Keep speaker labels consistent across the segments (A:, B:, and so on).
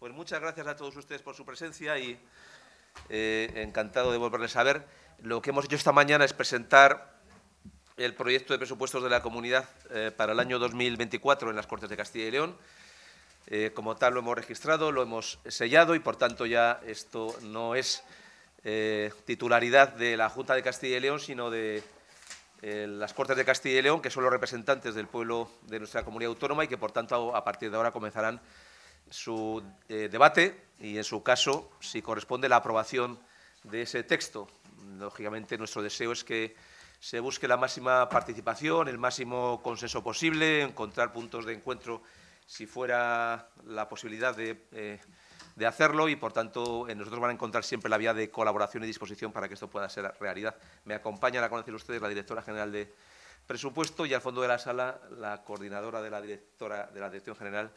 A: Pues muchas gracias a todos ustedes por su presencia y eh, encantado de volverles a ver. Lo que hemos hecho esta mañana es presentar el proyecto de presupuestos de la comunidad eh, para el año 2024 en las Cortes de Castilla y León. Eh, como tal, lo hemos registrado, lo hemos sellado y, por tanto, ya esto no es titularidad de la Junta de Castilla y León, sino de las Cortes de Castilla y León, que son los representantes del pueblo de nuestra comunidad autónoma y que, por tanto, a partir de ahora comenzarán su eh, debate y, en su caso, si corresponde la aprobación de ese texto. Lógicamente, nuestro deseo es que se busque la máxima participación, el máximo consenso posible, encontrar puntos de encuentro si fuera la posibilidad de, eh, hacerlo y, por tanto, en eh, nosotros van a encontrar siempre la vía de colaboración y disposición para que esto pueda ser realidad. Me acompaña, a conocer ustedes, la directora general de Presupuesto y, al fondo de la sala, la coordinadora de la, directora, de la Dirección General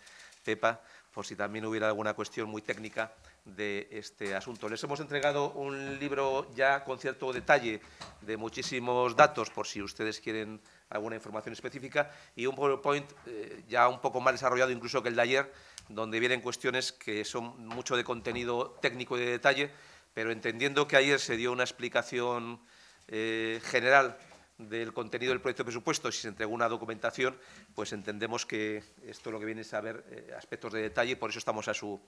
A: CEPA, por si también hubiera alguna cuestión muy técnica de este asunto. Les hemos entregado un libro ya con cierto detalle de muchísimos datos, por si ustedes quieren alguna información específica, y un PowerPoint eh, ya un poco más desarrollado incluso que el de ayer, donde vienen cuestiones que son mucho de contenido técnico y de detalle, pero entendiendo que ayer se dio una explicación eh, general del contenido del proyecto de presupuesto, si se entregó una documentación, pues entendemos que esto lo que viene es a ver eh, aspectos de detalle y por eso estamos a su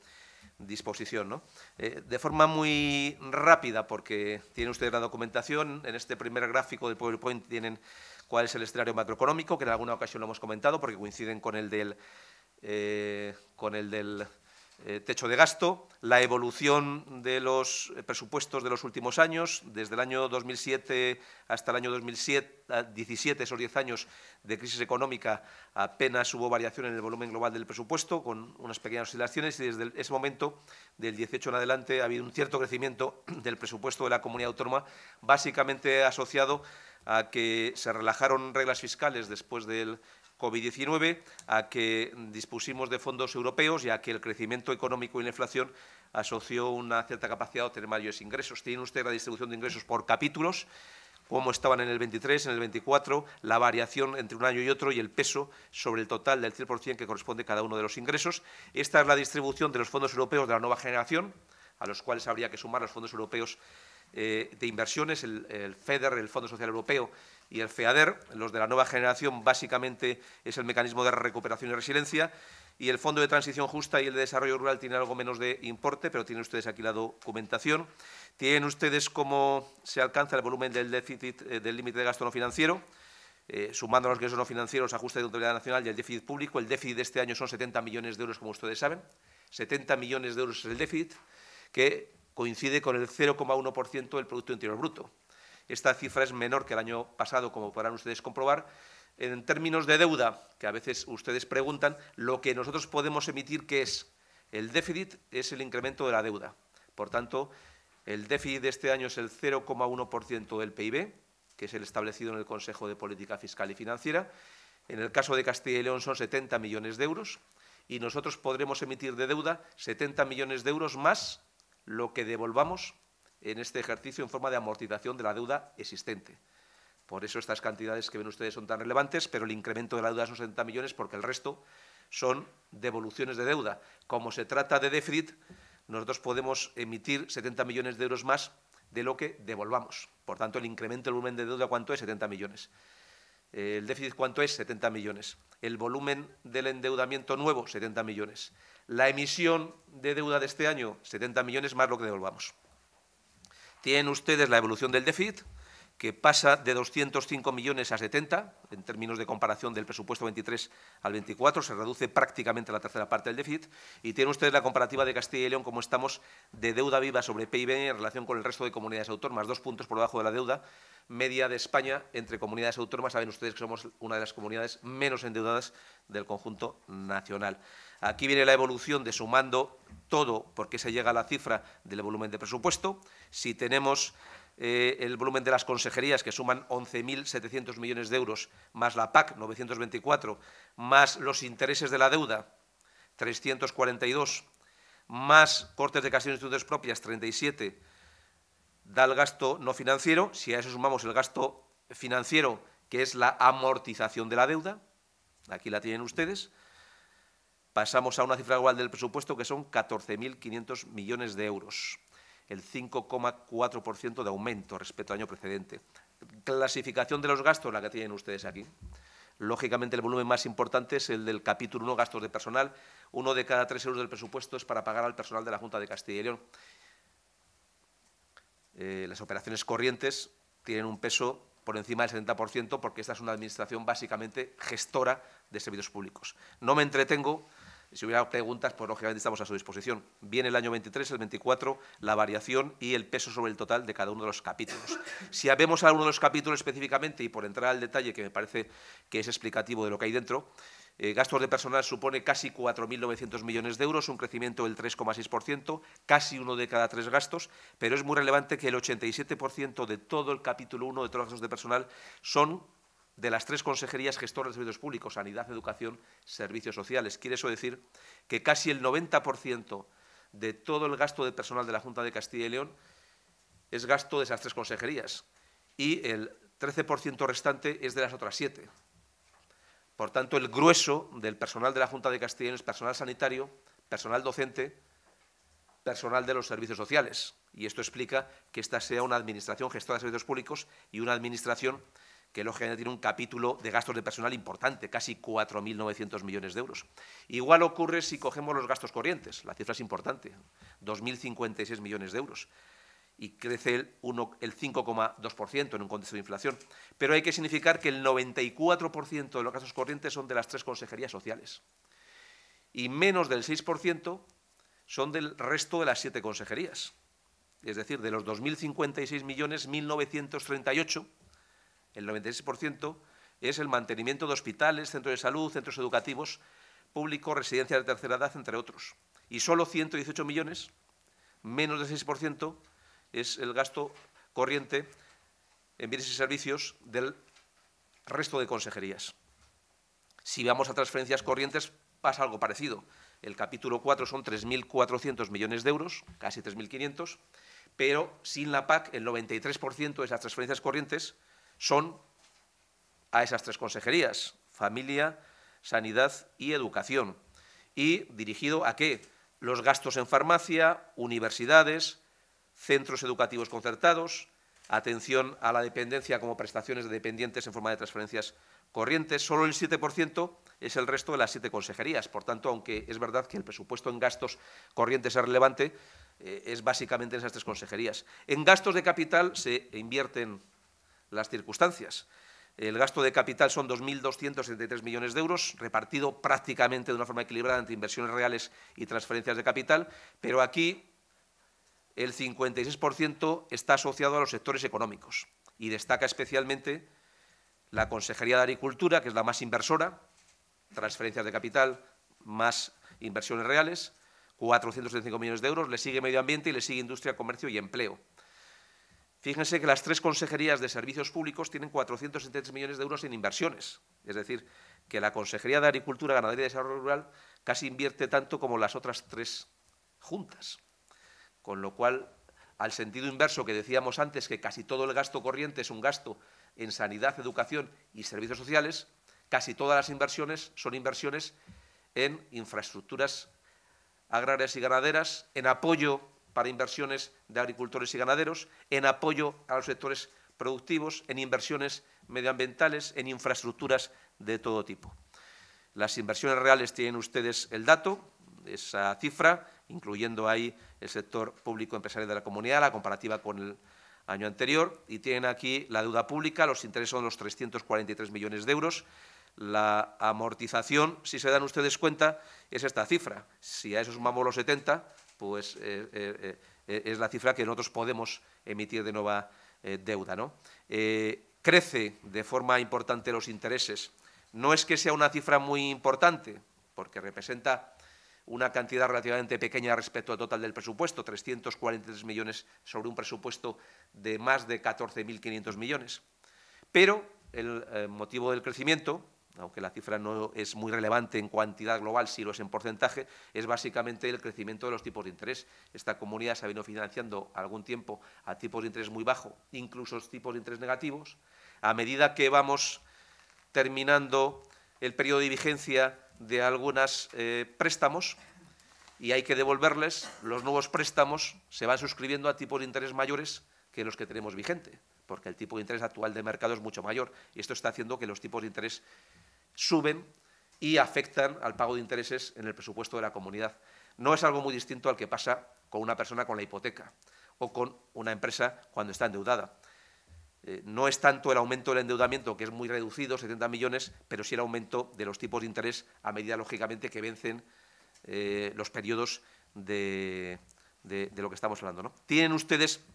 A: disposición. ¿no? Eh, de forma muy rápida, porque tiene usted la documentación, en este primer gráfico de PowerPoint tienen cuál es el escenario macroeconómico, que en alguna ocasión lo hemos comentado porque coinciden con el del, eh, con el del eh, techo de gasto, la evolución de los eh, presupuestos de los últimos años, desde el año 2007 hasta el año 2017, ah, esos 10 años de crisis económica, apenas hubo variación en el volumen global del presupuesto, con unas pequeñas oscilaciones, y desde ese momento, del 18 en adelante, ha habido un cierto crecimiento del presupuesto de la comunidad autónoma, básicamente asociado a que se relajaron reglas fiscales después del COVID-19, a que dispusimos de fondos europeos y a que el crecimiento económico y la inflación asoció una cierta capacidad de obtener mayores ingresos. Tiene usted la distribución de ingresos por capítulos, como estaban en el 23, en el 24, la variación entre un año y otro y el peso sobre el total del 100% que corresponde a cada uno de los ingresos. Esta es la distribución de los fondos europeos de la nueva generación, a los cuales habría que sumar los fondos europeos eh, de inversiones, el, FEDER, el Fondo Social Europeo, y el FEADER, los de la nueva generación, básicamente es el mecanismo de recuperación y resiliencia, y el Fondo de Transición Justa y el de Desarrollo Rural tiene algo menos de importe, pero tienen ustedes aquí la documentación. Tienen ustedes cómo se alcanza el volumen del déficit eh, del límite de gasto no financiero, eh, sumando los ingresos no financieros, ajuste de autoridad nacional y el déficit público. El déficit de este año son 70 millones de euros, como ustedes saben. 70 millones de euros es el déficit, que coincide con el 0,1% del Producto Interior Bruto. Esta cifra es menor que el año pasado, como podrán ustedes comprobar. En términos de deuda, que a veces ustedes preguntan, lo que nosotros podemos emitir, que es? El déficit es el incremento de la deuda. Por tanto, el déficit de este año es el 0,1% del PIB, que es el establecido en el Consejo de Política Fiscal y Financiera. En el caso de Castilla y León son 70 millones de euros y nosotros podremos emitir de deuda 70 millones de euros más lo que devolvamos en este ejercicio en forma de amortización de la deuda existente. Por eso estas cantidades que ven ustedes son tan relevantes, pero el incremento de la deuda son 70 millones porque el resto son devoluciones de deuda. Como se trata de déficit, nosotros podemos emitir 70 millones de euros más de lo que devolvamos. Por tanto, el incremento del volumen de deuda, ¿cuánto es? 70 millones. Eh, el déficit, ¿cuánto es? 70 millones. El volumen del endeudamiento nuevo, 70 millones la emisión de deuda de este año, 70 millones más lo que devolvamos. Tienen ustedes la evolución del déficit, que pasa de 205 millones a 70, en términos de comparación del presupuesto 23 al 24, se reduce prácticamente la tercera parte del déficit, y tiene ustedes la comparativa de Castilla y León, como estamos de deuda viva sobre PIB en relación con el resto de comunidades autónomas, dos puntos por debajo de la deuda media de España entre comunidades autónomas. Saben ustedes que somos una de las comunidades menos endeudadas del conjunto nacional. Aquí viene la evolución de sumando todo, porque se llega a la cifra del volumen de presupuesto. Si tenemos eh, el volumen de las consejerías, que suman 11.700 millones de euros, más la PAC, 924, más los intereses de la deuda, 342, más cortes de casiones de instituciones propias, 37, da el gasto no financiero. Si a eso sumamos el gasto financiero, que es la amortización de la deuda, aquí la tienen ustedes, pasamos a una cifra igual del presupuesto que son 14.500 millones de euros el 5,4% de aumento respecto al año precedente. Clasificación de los gastos, la que tienen ustedes aquí. Lógicamente, el volumen más importante es el del capítulo 1, gastos de personal. Uno de cada tres euros del presupuesto es para pagar al personal de la Junta de Castilla y León. Eh, las operaciones corrientes tienen un peso por encima del 70% porque esta es una administración básicamente gestora de servicios públicos. No me entretengo si hubiera preguntas, pues lógicamente estamos a su disposición. Viene el año 23, el 24, la variación y el peso sobre el total de cada uno de los capítulos. Si vemos a de los capítulos específicamente, y por entrar al detalle, que me parece que es explicativo de lo que hay dentro, eh, gastos de personal supone casi 4.900 millones de euros, un crecimiento del 3,6%, casi uno de cada tres gastos, pero es muy relevante que el 87% de todo el capítulo 1 de todos los gastos de personal son de las tres consejerías gestoras de servicios públicos, sanidad, educación, servicios sociales. Quiere eso decir que casi el 90% de todo el gasto de personal de la Junta de Castilla y León es gasto de esas tres consejerías y el 13% restante es de las otras siete. Por tanto, el grueso del personal de la Junta de Castilla y León es personal sanitario, personal docente, personal de los servicios sociales. Y esto explica que esta sea una administración gestora de servicios públicos y una administración que lógicamente tiene un capítulo de gastos de personal importante, casi 4.900 millones de euros. Igual ocurre si cogemos los gastos corrientes, la cifra es importante, 2.056 millones de euros, y crece el, 5,2% en un contexto de inflación. Pero hay que significar que el 94% de los gastos corrientes son de las tres consejerías sociales, y menos del 6% son del resto de las siete consejerías. Es decir, de los 2.056 millones, 1.938 el 96% es el mantenimiento de hospitales, centros de salud, centros educativos, públicos, residencias de tercera edad, entre otros. Y solo 118 millones, menos del 6%, es el gasto corriente en bienes y servicios del resto de consejerías. Si vamos a transferencias corrientes, pasa algo parecido. El capítulo 4 son 3.400 millones de euros, casi 3.500, pero sin la PAC el 93% de esas transferencias corrientes son a esas tres consejerías, familia, sanidad y educación. ¿Y dirigido a qué? Los gastos en farmacia, universidades, centros educativos concertados, atención a la dependencia como prestaciones de dependientes en forma de transferencias corrientes, solo el 7% es el resto de las siete consejerías. Por tanto, aunque es verdad que el presupuesto en gastos corrientes es relevante, eh, es básicamente en esas tres consejerías. En gastos de capital se invierten las circunstancias. El gasto de capital son 2.273 millones de euros, repartido prácticamente de una forma equilibrada entre inversiones reales y transferencias de capital, pero aquí el 56% está asociado a los sectores económicos y destaca especialmente la Consejería de Agricultura, que es la más inversora, transferencias de capital más inversiones reales, 475 millones de euros, le sigue Medio Ambiente y le sigue Industria, Comercio y Empleo. Fíjense que las tres consejerías de servicios públicos tienen 473 millones de euros en inversiones. Es decir, que la Consejería de Agricultura, Ganadería y Desarrollo Rural casi invierte tanto como las otras tres juntas. Con lo cual, al sentido inverso que decíamos antes, que casi todo el gasto corriente es un gasto en sanidad, educación y servicios sociales, casi todas las inversiones son inversiones en infraestructuras agrarias y ganaderas, en apoyo para inversiones de agricultores y ganaderos, en apoyo a los sectores productivos, en inversiones medioambientales, en infraestructuras de todo tipo. Las inversiones reales tienen ustedes el dato, esa cifra, incluyendo ahí el sector público empresarial de la comunidad, la comparativa con el año anterior, y tienen aquí la deuda pública, los intereses son los 343 millones de euros, la amortización, si se dan ustedes cuenta, es esta cifra. Si a eso sumamos los 70, pues eh, eh, eh, es la cifra que nosotros podemos emitir de nueva deuda. crece de forma importante los intereses. No es que sea una cifra muy importante, porque representa una cantidad relativamente pequeña respecto al total del presupuesto, 343 millones sobre un presupuesto de más de 14.500 millones. Pero el motivo del crecimiento aunque la cifra no es muy relevante en cuantidad global, si lo es en porcentaje, es básicamente el crecimiento de los tipos de interés. Esta comunidad se ha venido financiando algún tiempo a tipos de interés muy bajo, incluso tipos de interés negativos. A medida que vamos terminando el periodo de vigencia de algunos eh, préstamos y hay que devolverles, los nuevos préstamos se van suscribiendo a tipos de interés mayores que los que tenemos vigente, porque el tipo de interés actual de mercado es mucho mayor y esto está haciendo que los tipos de interés suben y afectan al pago de intereses en el presupuesto de la comunidad. No es algo muy distinto al que pasa con una persona con la hipoteca o con una empresa cuando está endeudada. Eh, no es tanto el aumento del endeudamiento, que es muy reducido, 70 millones, pero sí el aumento de los tipos de interés a medida, lógicamente, que vencen eh, los periodos de, lo que estamos hablando. Tienen ustedes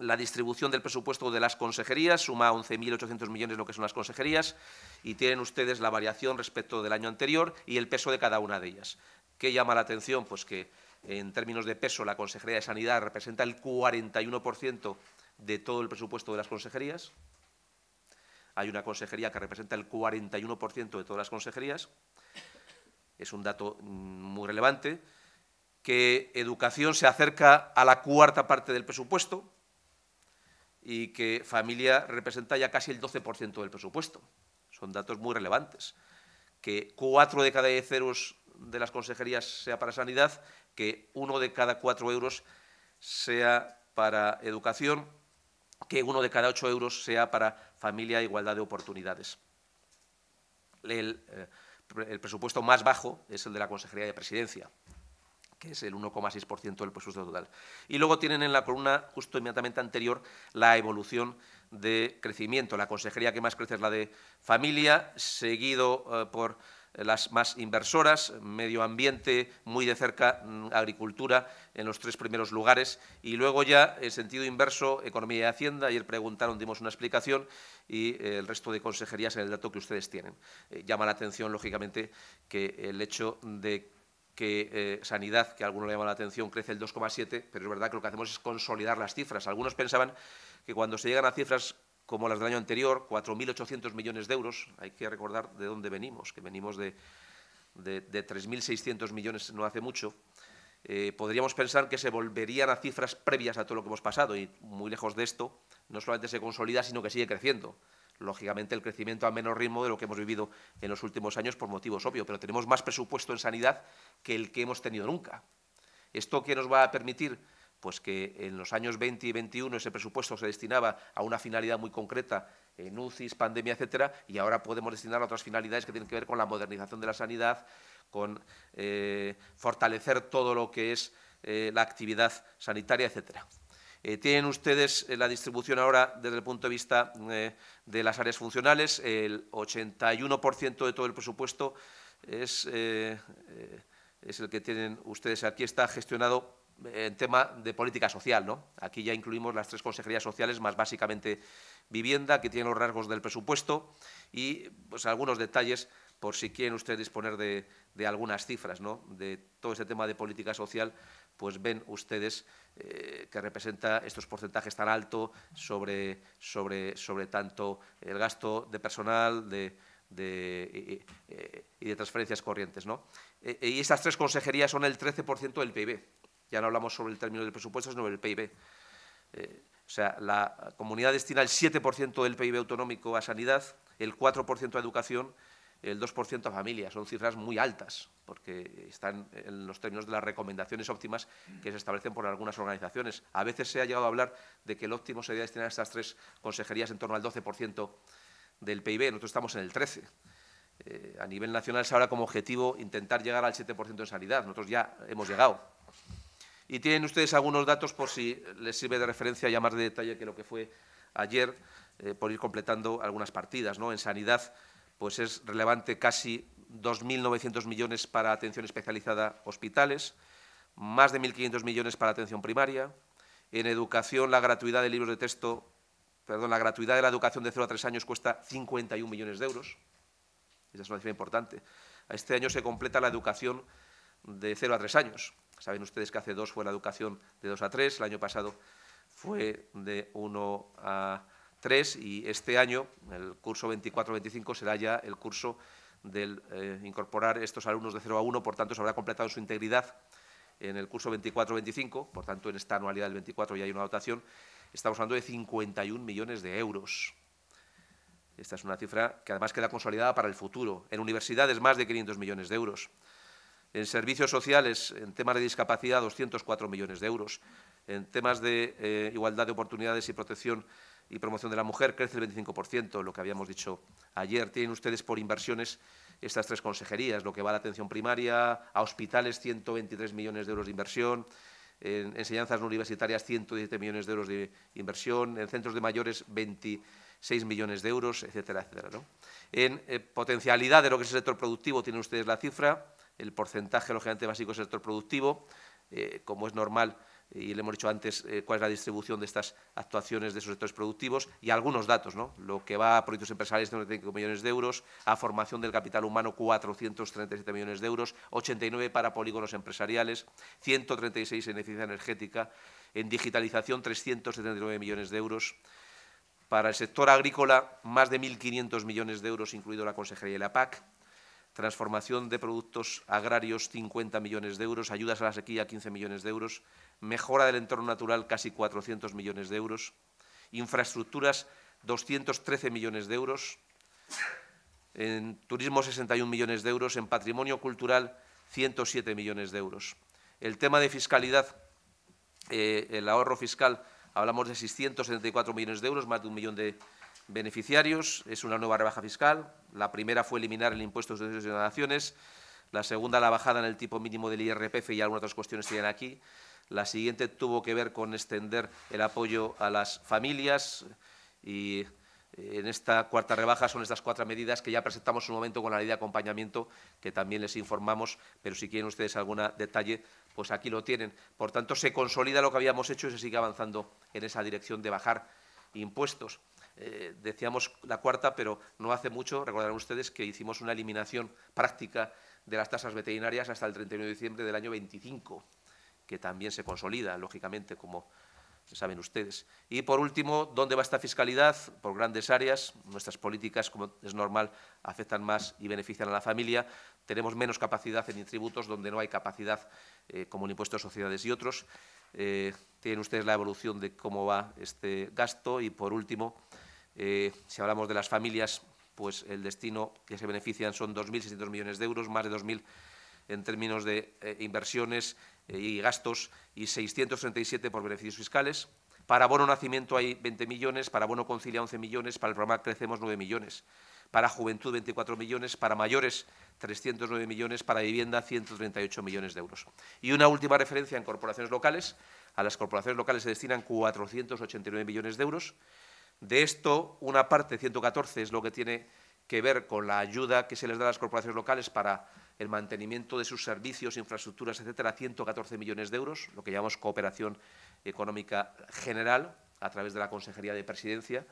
A: la distribución del presupuesto de las consejerías suma 11.800 millones lo que son las consejerías y tienen ustedes la variación respecto del año anterior y el peso de cada una de ellas. ¿Qué llama la atención? Pues que en términos de peso la Consejería de Sanidad representa el 41% de todo el presupuesto de las consejerías. Hay una consejería que representa el 41% de todas las consejerías. Es un dato mm, muy relevante. Que educación se acerca a la cuarta parte del presupuesto, y que familia representa ya casi el 12% del presupuesto. Son datos muy relevantes. Que cuatro de cada diez euros de las consejerías sea para sanidad, que uno de cada cuatro euros sea para educación, que uno de cada ocho euros sea para familia e igualdad de oportunidades. el eh, presupuesto más bajo es el de la Consejería de Presidencia, que es el 1,6% del presupuesto total. Y luego tienen en la columna, justo inmediatamente anterior, la evolución de crecimiento. La consejería que más crece es la de familia, seguido eh, por las más inversoras, medio ambiente, muy de cerca mm, agricultura en los tres primeros lugares y luego ya en sentido inverso economía y hacienda. Ayer preguntaron, dimos una explicación y eh, el resto de consejerías en el dato que ustedes tienen. Eh, llama la atención, lógicamente, que el hecho de que eh, sanidad, que a alguno le llama la atención, crece el 2,7, pero es verdad que lo que hacemos es consolidar las cifras. Algunos pensaban que cuando se llegan a cifras como las del año anterior, 4.800 millones de euros, hay que recordar de dónde venimos, que venimos de, de, 3.600 millones no hace mucho, eh, podríamos pensar que se volverían a cifras previas a todo lo que hemos pasado y muy lejos de esto, no solamente se consolida, sino que sigue creciendo lógicamente el crecimiento a menor ritmo de lo que hemos vivido en los últimos años por motivos obvios, pero tenemos más presupuesto en sanidad que el que hemos tenido nunca. ¿Esto qué nos va a permitir? Pues que en los años 20 y 21 ese presupuesto se destinaba a una finalidad muy concreta, en UCIs, pandemia, etcétera, y ahora podemos destinar a otras finalidades que tienen que ver con la modernización de la sanidad, con eh, fortalecer todo lo que es eh, la actividad sanitaria, etcétera. Eh, tienen ustedes eh, la distribución ahora desde el punto de vista eh, de las áreas funcionales. El 81% de todo el presupuesto es, el que tienen ustedes aquí. Está gestionado en tema de política social. ¿no? Aquí ya incluimos las tres consejerías sociales, más básicamente vivienda, que tienen los rasgos del presupuesto y pues, algunos detalles por si quieren ustedes disponer de, algunas cifras ¿no? de todo ese tema de política social pues ven ustedes eh, que representa estos porcentajes tan altos sobre, tanto el gasto de personal eh, y, de transferencias corrientes. ¿no? E, e, y estas tres consejerías son el 13% del PIB. Ya no hablamos sobre el término del presupuesto, sino del PIB. Eh, o sea, la comunidad destina el 7% del PIB autonómico a sanidad, el 4% a educación el 2% a familia. Son cifras muy altas, porque están en los términos de las recomendaciones óptimas que se establecen por algunas organizaciones. A veces se ha llegado a hablar de que el óptimo sería destinar a estas tres consejerías en torno al 12% del PIB. Nosotros estamos en el 13%. Eh, a nivel nacional se habla como objetivo intentar llegar al 7% en sanidad. Nosotros ya hemos llegado. Y tienen ustedes algunos datos por si les sirve de referencia ya más de detalle que lo que fue ayer, eh, por ir completando algunas partidas. ¿no? En sanidad pues es relevante casi 2.900 millones para atención especializada hospitales, más de 1.500 millones para atención primaria. En educación, la gratuidad de libros de texto, perdón, la gratuidad de la educación de 0 a 3 años cuesta 51 millones de euros. Esa es una cifra importante. Este año se completa la educación de 0 a 3 años. Saben ustedes que hace dos fue la educación de 2 a 3, el año pasado fue de 1 a y este año, el curso 24-25, será ya el curso del eh, incorporar estos alumnos de 0 a 1, por tanto, se habrá completado su integridad en el curso 24-25, por tanto, en esta anualidad del 24 ya hay una dotación, estamos hablando de 51 millones de euros. Esta es una cifra que además queda consolidada para el futuro. En universidades, más de 500 millones de euros. En servicios sociales, en temas de discapacidad, 204 millones de euros. En temas de eh, igualdad de oportunidades y protección y Promoción de la Mujer crece el 25%, lo que habíamos dicho ayer. Tienen ustedes por inversiones estas tres consejerías, lo que va a la atención primaria, a hospitales 123 millones de euros de inversión, en enseñanzas no universitarias 117 millones de euros de inversión, en centros de mayores 26 millones de euros, etcétera, etcétera. En eh, potencialidad de lo que es el sector productivo tienen ustedes la cifra, el porcentaje, lógicamente, básico el sector productivo, eh, como es normal, y le hemos dicho antes eh, cuál es la distribución de estas actuaciones de esos sectores productivos y algunos datos, ¿no? Lo que va a proyectos empresariales, 95 millones de euros, a formación del capital humano, 437 millones de euros, 89 para polígonos empresariales, 136 en eficiencia energética, en digitalización, 379 millones de euros. Para el sector agrícola, más de 1.500 millones de euros, incluido la Consejería y la PAC, transformación de productos agrarios 50 millones de euros, ayudas a la sequía 15 millones de euros, mejora del entorno natural casi 400 millones de euros, infraestructuras 213 millones de euros, en turismo 61 millones de euros, en patrimonio cultural 107 millones de euros. El tema de fiscalidad, eh, el ahorro fiscal, hablamos de 674 millones de euros, más de un millón de beneficiarios es una nueva rebaja fiscal. La primera fue eliminar el impuesto de sucesiones y donaciones. La segunda, la bajada en el tipo mínimo del IRPF y algunas otras cuestiones que aquí. La siguiente tuvo que ver con extender el apoyo a las familias y eh, en esta cuarta rebaja son estas cuatro medidas que ya presentamos un momento con la ley de acompañamiento, que también les informamos, pero si quieren ustedes algún detalle, pues aquí lo tienen. Por tanto, se consolida lo que habíamos hecho y se sigue avanzando en esa dirección de bajar impuestos. Eh, decíamos la cuarta, pero no hace mucho, recordarán ustedes, que hicimos una eliminación práctica de las tasas veterinarias hasta el 31 de diciembre del año 25, que también se consolida, lógicamente, como saben ustedes. Y, por último, ¿dónde va esta fiscalidad? Por grandes áreas. Nuestras políticas, como es normal, afectan más y benefician a la familia. Tenemos menos capacidad en tributos donde no hay capacidad, eh, como el impuesto de sociedades y otros. Eh, tienen ustedes la evolución de cómo va este gasto. Y, por último, eh, si hablamos de las familias, pues el destino que se benefician son 2.600 millones de euros, más de 2.000 en términos de eh, inversiones eh, y gastos y 637 por beneficios fiscales. Para bono nacimiento hay 20 millones, para bono concilia 11 millones, para el programa Crecemos 9 millones, para juventud 24 millones, para mayores 309 millones, para vivienda 138 millones de euros. Y una última referencia en corporaciones locales. A las corporaciones locales se destinan 489 millones de euros. De esto, una parte, 114, es lo que tiene que ver con la ayuda que se les da a las corporaciones locales para el mantenimiento de sus servicios, infraestructuras, etcétera, 114 millones de euros, lo que llamamos cooperación económica general a través de la Consejería de Presidencia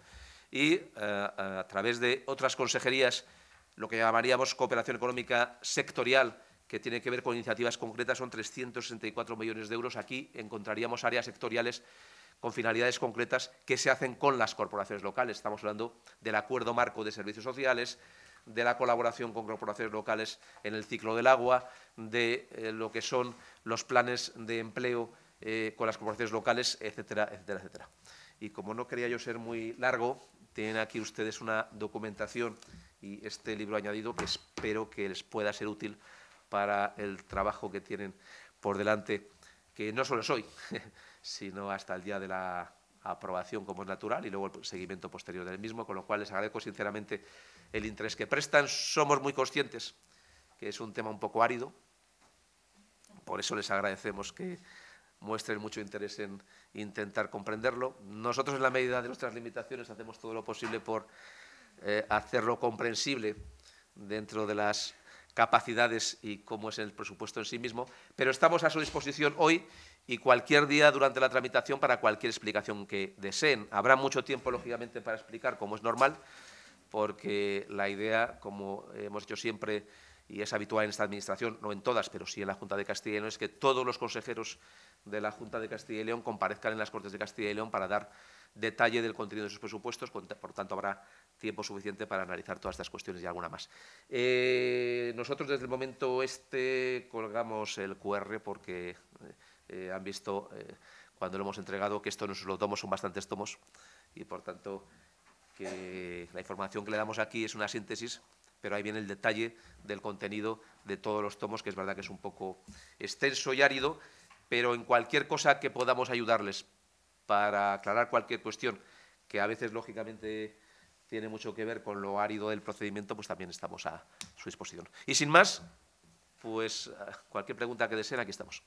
A: y eh, a través de otras consejerías, lo que llamaríamos cooperación económica sectorial, que tiene que ver con iniciativas concretas, son 364 millones de euros. Aquí encontraríamos áreas sectoriales con finalidades concretas que se hacen con las corporaciones locales. Estamos hablando del acuerdo marco de servicios sociales, de la colaboración con corporaciones locales en el ciclo del agua, de eh, lo que son los planes de empleo eh, con las corporaciones locales, etcétera, etcétera, etcétera. Y como no quería yo ser muy largo, tienen aquí ustedes una documentación y este libro añadido que espero que les pueda ser útil para el trabajo que tienen por delante, que no solo es hoy, sino hasta el día de la aprobación como es natural y luego el seguimiento posterior del mismo, con lo cual les agradezco sinceramente el interés que prestan. Somos muy conscientes que es un tema un poco árido, por eso les agradecemos que muestren mucho interés en intentar comprenderlo. Nosotros, en la medida de nuestras limitaciones, hacemos todo lo posible por eh, hacerlo comprensible dentro de las capacidades y cómo es el presupuesto en sí mismo, pero estamos a su disposición hoy y cualquier día durante la tramitación para cualquier explicación que deseen. Habrá mucho tiempo, lógicamente, para explicar, como es normal, porque la idea, como hemos hecho siempre y es habitual en esta Administración, no en todas, pero sí en la Junta de Castilla y León, es que todos los consejeros de la Junta de Castilla y León comparezcan en las Cortes de Castilla y León para dar detalle del contenido de sus presupuestos, por tanto habrá tiempo suficiente para analizar todas estas cuestiones y alguna más. Eh, nosotros desde el momento este colgamos el QR porque... Eh, eh, han visto eh, cuando lo hemos entregado que esto no los tomos, son bastantes tomos y por tanto que la información que le damos aquí es una síntesis, pero ahí viene el detalle del contenido de todos los tomos, que es verdad que es un poco extenso y árido, pero en cualquier cosa que podamos ayudarles para aclarar cualquier cuestión, que a veces lógicamente tiene mucho que ver con lo árido del procedimiento, pues también estamos a su disposición. Y sin más, pues ah, cualquier pregunta que deseen, aquí estamos.